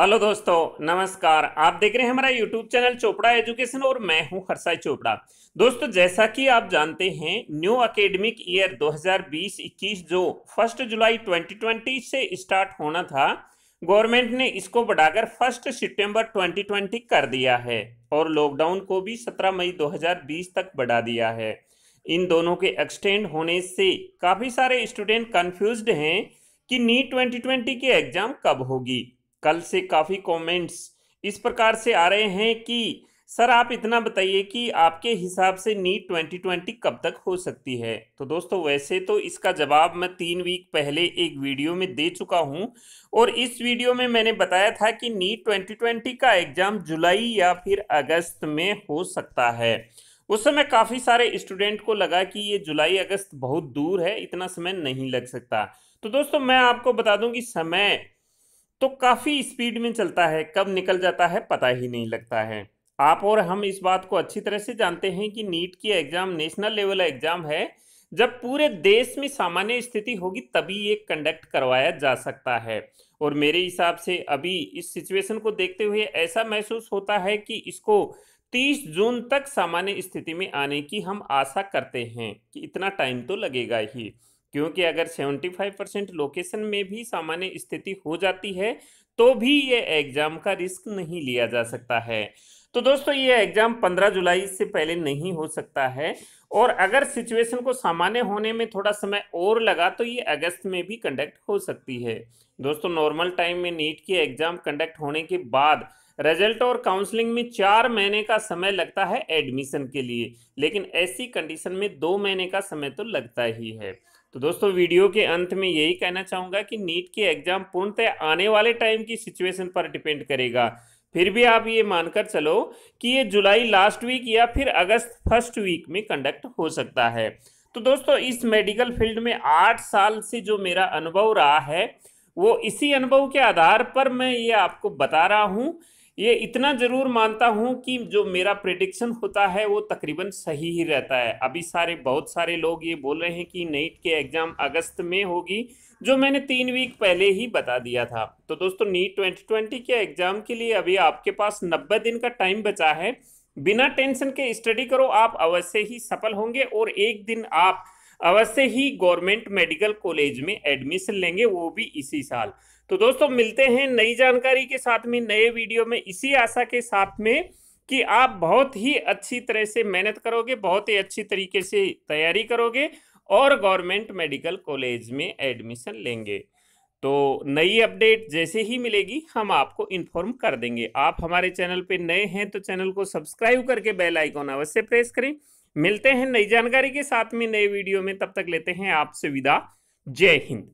hello दोस्तों नमस्कार आप देख रहे हैं हमारा यूट्यूब चैनल चोपड़ा एजुकेशन और मैं हूं हरसाई चोपड़ा दोस्तों जैसा कि आप जानते हैं न्यू एकेडमिक ईयर 2020-21 जो फर्स्ट जुलाई 2020 से स्टार्ट होना था गवर्नमेंट ने इसको बढ़ाकर फर्स्ट सितंबर 2020 कर दिया है और लॉकडाउन को भी सत्रह मई दो तक बढ़ा दिया है इन दोनों के एक्सटेंड होने से काफ़ी सारे स्टूडेंट कन्फ्यूज हैं कि नी 2020 की एग्ज़ाम कब होगी कल से काफ़ी कमेंट्स इस प्रकार से आ रहे हैं कि सर आप इतना बताइए कि आपके हिसाब से नीट 2020 कब तक हो सकती है तो दोस्तों वैसे तो इसका जवाब मैं तीन वीक पहले एक वीडियो में दे चुका हूं और इस वीडियो में मैंने बताया था कि नीट 2020 का एग्ज़ाम जुलाई या फिर अगस्त में हो सकता है उस समय काफ़ी सारे स्टूडेंट को लगा कि ये जुलाई अगस्त बहुत दूर है इतना समय नहीं लग सकता तो दोस्तों मैं आपको बता दूँ कि समय तो काफ़ी स्पीड में चलता है कब निकल जाता है पता ही नहीं लगता है आप और हम इस बात को अच्छी तरह से जानते हैं कि नीट की एग्ज़ाम नेशनल लेवल एग्ज़ाम है जब पूरे देश में सामान्य स्थिति होगी तभी ये कंडक्ट करवाया जा सकता है और मेरे हिसाब से अभी इस सिचुएशन को देखते हुए ऐसा महसूस होता है कि इसको 30 जून तक सामान्य स्थिति में आने की हम आशा करते हैं कि इतना टाइम तो लगेगा ही क्योंकि अगर 75 परसेंट लोकेशन में भी सामान्य स्थिति हो जाती है तो भी ये एग्ज़ाम का रिस्क नहीं लिया जा सकता है तो दोस्तों ये एग्ज़ाम 15 जुलाई से पहले नहीं हो सकता है और अगर सिचुएशन को सामान्य होने में थोड़ा समय और लगा तो ये अगस्त में भी कंडक्ट हो सकती है दोस्तों नॉर्मल टाइम में नीट की एग्ज़ाम कंडक्ट होने के बाद रिजल्ट और काउंसलिंग में चार महीने का समय लगता है एडमिशन के लिए लेकिन ऐसी कंडीशन में दो महीने का समय तो लगता ही है तो दोस्तों वीडियो के अंत में यही कहना चाहूँगा कि नीट के एग्जाम पूर्णतः आने वाले टाइम की सिचुएशन पर डिपेंड करेगा फिर भी आप ये मानकर चलो कि ये जुलाई लास्ट वीक या फिर अगस्त फर्स्ट वीक में कंडक्ट हो सकता है तो दोस्तों इस मेडिकल फील्ड में आठ साल से जो मेरा अनुभव रहा है वो इसी अनुभव के आधार पर मैं ये आपको बता रहा हूँ ये इतना ज़रूर मानता हूँ कि जो मेरा प्रिडिक्शन होता है वो तकरीबन सही ही रहता है अभी सारे बहुत सारे लोग ये बोल रहे हैं कि नीट के एग्ज़ाम अगस्त में होगी जो मैंने तीन वीक पहले ही बता दिया था तो दोस्तों नीट ट्वेंटी ट्वेंटी के एग्ज़ाम के लिए अभी आपके पास नब्बे दिन का टाइम बचा है बिना टेंशन के स्टडी करो आप अवश्य ही सफल होंगे और एक दिन आप अवश्य ही गवर्नमेंट मेडिकल कॉलेज में एडमिशन लेंगे वो भी इसी साल तो दोस्तों मिलते हैं नई जानकारी के साथ में नए वीडियो में इसी आशा के साथ में कि आप बहुत ही अच्छी तरह से मेहनत करोगे बहुत ही अच्छी तरीके से तैयारी करोगे और गवर्नमेंट मेडिकल कॉलेज में एडमिशन लेंगे तो नई अपडेट जैसे ही मिलेगी हम आपको इन्फॉर्म कर देंगे आप हमारे चैनल पे नए हैं तो चैनल को सब्सक्राइब करके बेल आइकॉन अवश्य प्रेस करें मिलते हैं नई जानकारी के साथ में नए वीडियो में तब तक लेते हैं आपसे विदा जय हिंद